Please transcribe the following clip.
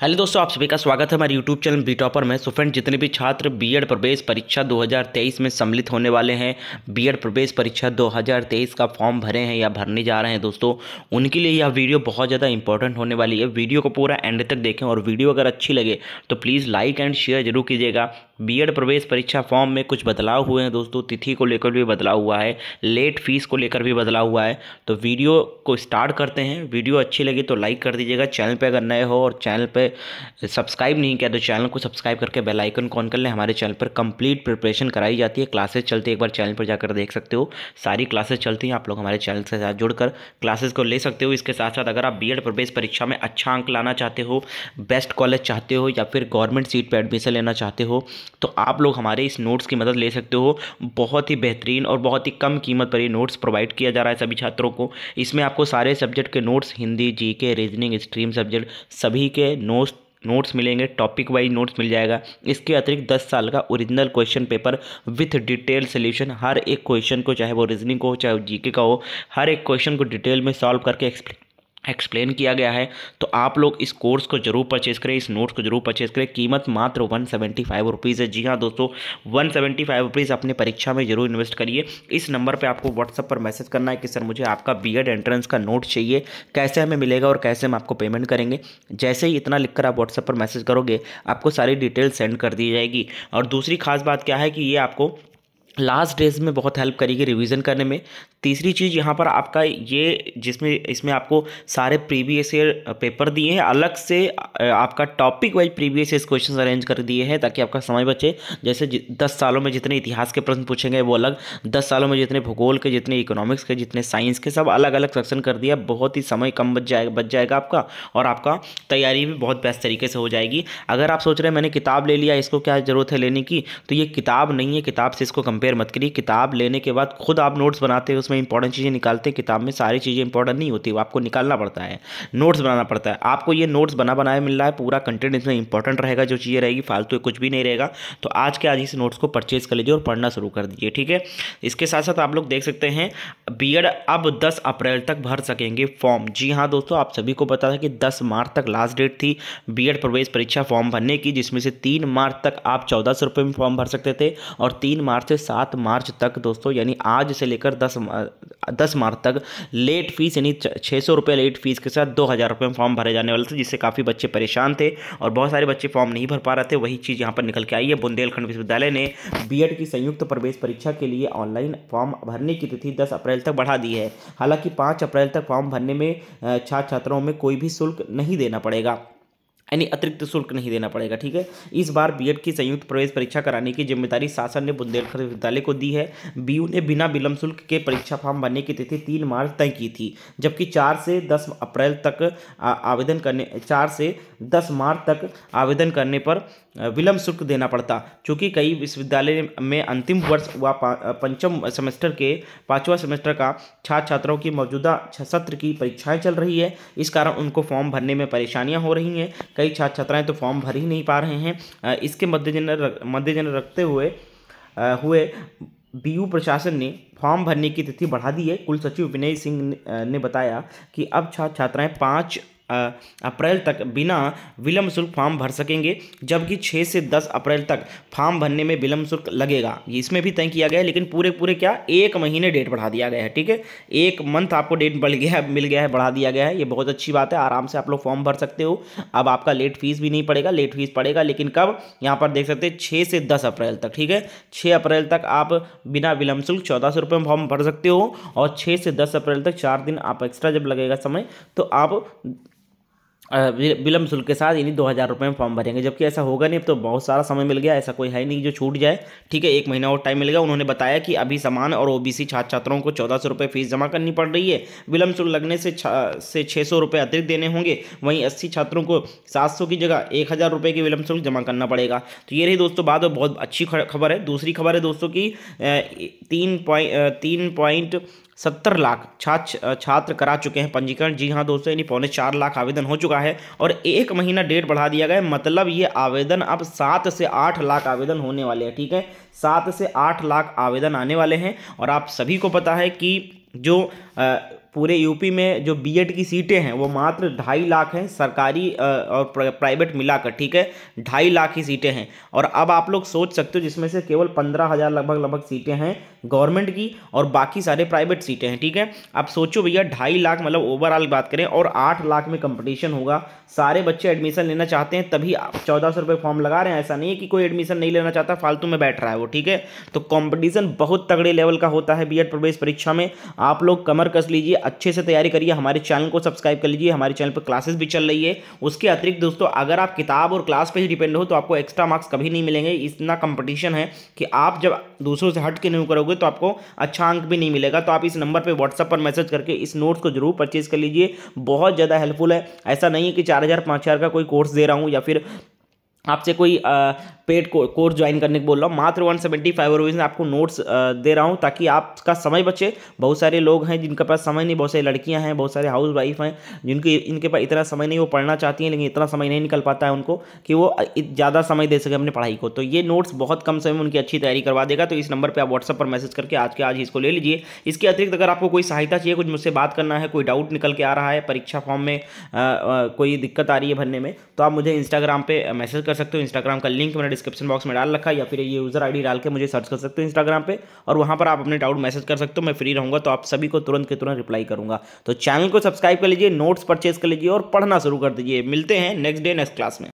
hello दोस्तों आप सभी का स्वागत है हमारे यूट्यूब चैनल बी टॉपर में सो फ्रेंड जितने भी छात्र बीएड प्रवेश परीक्षा 2023 में सम्मिलित होने वाले हैं बीएड प्रवेश परीक्षा 2023 का फॉर्म भरे हैं या भरने जा रहे हैं दोस्तों उनके लिए यह वीडियो बहुत ज़्यादा इंपॉर्टेंट होने वाली है वीडियो को पूरा एंड तक देखें और वीडियो अगर अच्छी लगे तो प्लीज़ लाइक एंड शेयर जरूर कीजिएगा बी प्रवेश परीक्षा फॉर्म में कुछ बदलाव हुए हैं दोस्तों तिथि को लेकर भी बदलाव हुआ है लेट फीस को लेकर भी बदलाव हुआ है तो वीडियो को स्टार्ट करते हैं वीडियो अच्छी लगी तो लाइक कर दीजिएगा चैनल पर अगर नए हो और चैनल पर सब्सक्राइब नहीं किया तो चैनल को सब्सक्राइब करके बेल आइकन कॉन ऑन कर लें हमारे चैनल पर कंप्लीट प्रिपरेशन कराई जाती है क्लासेस चलती एक बार चैनल पर जाकर देख सकते हो सारी क्लासेस चलती हैं आप लोग हमारे चैनल से साथ जुड़कर क्लासेस को ले सकते हो इसके साथ साथ अगर आप बी प्रवेश परीक्षा में अच्छा अंक लाना चाहते हो बेस्ट कॉलेज चाहते हो या फिर गवर्नमेंट सीट पर एडमिशन लेना चाहते हो तो आप लोग हमारे इस नोट्स की मदद ले सकते हो बहुत ही बेहतरीन और बहुत ही कम कीमत पर ये नोट्स प्रोवाइड किया जा रहा है सभी छात्रों को इसमें आपको सारे सब्जेक्ट के नोट्स हिंदी जी के रीजनिंग स्ट्रीम सब्जेक्ट सभी के नोट्स नोट्स मिलेंगे टॉपिक वाइज नोट्स मिल जाएगा इसके अतिरिक्त दस साल का original question paper with detail solution हर एक क्वेश्चन को चाहे वो रीजनिंग को चाहे वो जीके का हो हर एक क्वेश्चन को डिटेल में सॉल्व करके एक्सप्लेन एक्सप्लेन किया गया है तो आप लोग इस कोर्स को जरूर परचेज करें इस नोट्स को जरूर परचेज करें कीमत मात्र वन सेवेंटी फाइव रुपीज़ है जी हाँ दोस्तों वन सेवेंटी फाइव रुपीज़ अपने परीक्षा में जरूर इन्वेस्ट करिए इस नंबर पे आपको व्हाट्सअप पर मैसेज करना है कि सर मुझे आपका बी एड एंट्रेंस का नोट चाहिए कैसे हमें मिलेगा और कैसे हम आपको पेमेंट करेंगे जैसे ही इतना लिखकर आप व्हाट्सअप पर मैसेज करोगे आपको सारी डिटेल सेंड कर दी जाएगी और दूसरी खास बात क्या है कि ये आपको लास्ट डेज में बहुत हेल्प करेगी रिवीजन करने में तीसरी चीज़ यहाँ पर आपका ये जिसमें इसमें आपको सारे प्रीवियस ईयर पेपर दिए हैं अलग से आपका topic wise previous year question arrange कर दिए हैं ताकि आपका समय बचे जैसे दस सालों में जितने इतिहास के प्रश्न पूछेंगे वो अलग दस सालों में जितने भूगोल के जितने इकोनॉमिक्स के जितने साइंस के सब अलग अलग सेक्शन कर दिया बहुत ही समय कम बच जाएगा बच जाएगा आपका और आपका तैयारी भी बहुत बेस्ट तरीके से हो जाएगी अगर आप सोच रहे हैं मैंने किताब ले लिया इसको क्या ज़रूरत है लेने की तो ये किताब नहीं है किताब से इसको कंपेयर कंपेयर मत करिए किताब लेने के बाद खुद आप नोट्स बनाते हैं उसमें इंपॉर्टेंट चीज़ें निकालते हैं किताब में सारी चीज़ें इंपॉर्टेंट नहीं होती वो आपको निकालना पड़ता है नोट्स बनाना पड़ता है आपको ये नोट्स बना बनाए मिल रहा है पूरा कंटेंट इसमें इंपॉर्टेंट रहेगा जो चीज़ें रहेगी फालतू कुछ भी नहीं रहेगा तो आज के आज इस नोट्स को परचेज़ कर लीजिए और पढ़ना शुरू कर दीजिए ठीक है इसके साथ साथ आप लोग देख सकते हैं बी अब दस अप्रैल तक भर सकेंगे फॉर्म जी हाँ दोस्तों आप सभी को पता था कि दस मार्च तक लास्ट डेट थी बी प्रवेश परीक्षा फॉर्म भरने की जिसमें से तीन मार्च तक आप चौदह सौ रुपये में फॉर्म भर सकते थे और तीन मार्च से सात मार्च तक दोस्तों यानी आज से लेकर दस दस मार्च तक लेट फीस यानी छः सौ रुपये लेट फीस के साथ दो हज़ार रुपये में फॉर्म भरे जाने वाले थे जिससे काफ़ी बच्चे परेशान थे और बहुत सारे बच्चे फॉर्म नहीं भर पा रहे थे वही चीज़ यहाँ पर निकल के आई है बुंदेलखंड विश्वविद्यालय ने बी की संयुक्त प्रवेश परीक्षा के लिए ऑनलाइन फॉर्म भरने की तिथि दस अप्रैल तक बढ़ा दी है हालांकि पाँच अप्रैल तक फॉर्म भरने में छात्र छात्राओं में कोई भी शुल्क नहीं देना पड़ेगा यानी अतिरिक्त शुल्क नहीं देना पड़ेगा ठीक है इस बार बीएड की संयुक्त प्रवेश परीक्षा कराने की जिम्मेदारी शासन ने बुंदेलखंड विद्यालय को दी है बीयू ने बिना विलंब शुल्क के परीक्षा फॉर्म भरने की तिथि तीन मार्च तय की थी जबकि चार से दस अप्रैल तक आवेदन करने चार से दस मार्च तक आवेदन करने पर विलंब शुल्क देना पड़ता चूँकि कई विश्वविद्यालय में अंतिम वर्ष व पंचम सेमेस्टर के पाँचवा सेमेस्टर का छात्र छात्राओं की मौजूदा सत्र की परीक्षाएँ चल रही है इस कारण उनको फॉर्म भरने में परेशानियाँ हो रही हैं कई छात्र छात्राएँ तो फॉर्म भर ही नहीं पा रहे हैं इसके मद्देनजर मद्देनजर रखते हुए हुए बी प्रशासन ने फॉर्म भरने की तिथि बढ़ा दी है कुल सचिव विनय सिंह ने बताया कि अब छात्र छात्राएं पाँच अप्रैल तक बिना विलम्ब शुल्क फॉर्म भर सकेंगे जबकि छः से दस अप्रैल तक फॉर्म भरने में विलम्ब शुल्क लगेगा इसमें भी तय किया गया है लेकिन पूरे पूरे क्या एक महीने डेट बढ़ा दिया गया है ठीक है एक मंथ आपको डेट बढ़ गया है मिल गया है बढ़ा दिया गया है ये बहुत अच्छी बात है आराम से आप लोग फॉर्म भर सकते हो अब आपका लेट फीस भी नहीं पड़ेगा लेट फीस पड़ेगा लेकिन कब यहाँ पर देख सकते हैं छः से दस अप्रैल तक ठीक है छः अप्रैल तक आप बिना विलम्ब शुल्क चौदह सौ रुपये में फॉर्म भर सकते हो और छः से दस अप्रैल तक चार दिन आप एक्स्ट्रा जब लगेगा समय तो आप विलम्ब शुल्क के साथ यानी दो हज़ार रुपये में फॉर्म भरेंगे जबकि ऐसा होगा नहीं अब तो बहुत सारा समय मिल गया ऐसा कोई है नहीं जो छूट जाए ठीक है एक महीना और टाइम मिलेगा उन्होंने बताया कि अभी समान और ओबीसी छात्र छात्राओं को चौदह सौ रुपये फीस जमा करनी पड़ रही है विलम्ब शुल्क लगने से से छः सौ रुपये अतिरिक्त देने होंगे वहीं अस्सी छात्रों को सात सौ की जगह एक हज़ार रुपये की विलम्ब शुल्क जमा करना पड़ेगा तो ये रही दोस्तों बात बहुत अच्छी खबर है दूसरी खबर है दोस्तों की तीन पॉइंट तीन पॉइंट सत्तर लाख छात्र छात्र करा चुके हैं पंजीकरण जी हाँ दोस्तों यानी पौने चार लाख आवेदन हो चुका है और एक महीना डेट बढ़ा दिया गया है मतलब ये आवेदन अब सात से आठ लाख आवेदन होने वाले हैं ठीक है सात से आठ लाख आवेदन आने वाले हैं और आप सभी को पता है कि जो आ, पूरे यूपी में जो बीएड की सीटें हैं वो मात्र ढाई लाख हैं सरकारी और प्राइवेट मिलाकर ठीक है ढाई लाख ही सीटें हैं और अब आप लोग सोच सकते हो जिसमें से केवल पंद्रह हज़ार लगभग लगभग सीटें हैं गवर्नमेंट की और बाकी सारे प्राइवेट सीटें हैं ठीक है आप सोचो भैया ढाई लाख मतलब ओवरऑल बात करें और आठ लाख में कंपटीशन होगा सारे बच्चे एडमिशन लेना चाहते हैं तभी चौदह सौ रुपये फॉर्म लगा रहे हैं ऐसा नहीं है कि कोई एडमिशन नहीं लेना चाहता फालतू में बैठ रहा है वो ठीक है तो कॉम्पिटिशन बहुत तगड़े लेवल का होता है बी प्रवेश परीक्षा में आप लोग कमर कस लीजिए अच्छे से तैयारी करिए हमारे चैनल को सब्सक्राइब कर लीजिए हमारे चैनल पर क्लासेस भी चल रही है उसके अतिरिक्त दोस्तों अगर आप किताब और क्लास पर ही डिपेंड हो तो आपको एक्स्ट्रा मार्क्स कभी नहीं मिलेंगे इतना कंपटीशन है कि आप जब दूसरों से हट के नहीं करोगे तो आपको अच्छा अंक भी नहीं मिलेगा तो आप इस नंबर पर व्हाट्सअप पर मैसेज करके इस नोट्स को जरूर परचेज कर लीजिए बहुत ज़्यादा हेल्पफुल है ऐसा नहीं है कि चार हज़ार का कोई कोर्स दे रहा हूँ या फिर आपसे कोई पेड कोर्स ज्वाइन करने को बोल रहा हूँ मात्र वन सेवेंटी फाइव रुपीज़ में आपको नोट्स दे रहा हूँ ताकि आपका समय बचे बहुत सारे लोग हैं जिनके पास समय नहीं बहुत सारी लड़कियाँ हैं बहुत सारे हाउस वाइफ हैं जिनके इनके पास इतना समय नहीं वो पढ़ना चाहती हैं लेकिन इतना समय नहीं निकल पाता है उनको कि वो ज़्यादा समय दे सके अपनी पढ़ाई को तो ये नोट्स बहुत कम समय में उनकी अच्छी तैयारी करवा देगा तो इस नंबर पर आप व्हाट्सअप पर मैसेज करके आज के आज इसको ले लीजिए इसके अतिरिक्त अगर आपको कोई सहायता चाहिए कुछ मुझसे बात करना है कोई डाउट निकल के आ रहा है परीक्षा फॉर्म में कोई दिक्कत आ रही है भरने में तो आप मुझे इंस्टाग्राम पर मैसेज कर सकते हो इंस्टाग्राम का लिंक मैंने डिस्क्रिप्शन बॉक्स में डाल रखा या फिर ये यूज़र आईडी डाल के मुझे सर्च कर सकते हो इंस्टाग्राम पे और वहाँ पर आप अपने डाउट मैसेज कर सकते हो मैं फ्री रहूँगा तो आप सभी को तुरंत के तुरंत रिप्लाई करूँगा तो चैनल को सब्सक्राइब कर लीजिए नोट्स परचेज कर लीजिए और पढ़ना शुरू कर दीजिए मिलते हैं नेक्स्ट डे नेक्स्ट क्लास में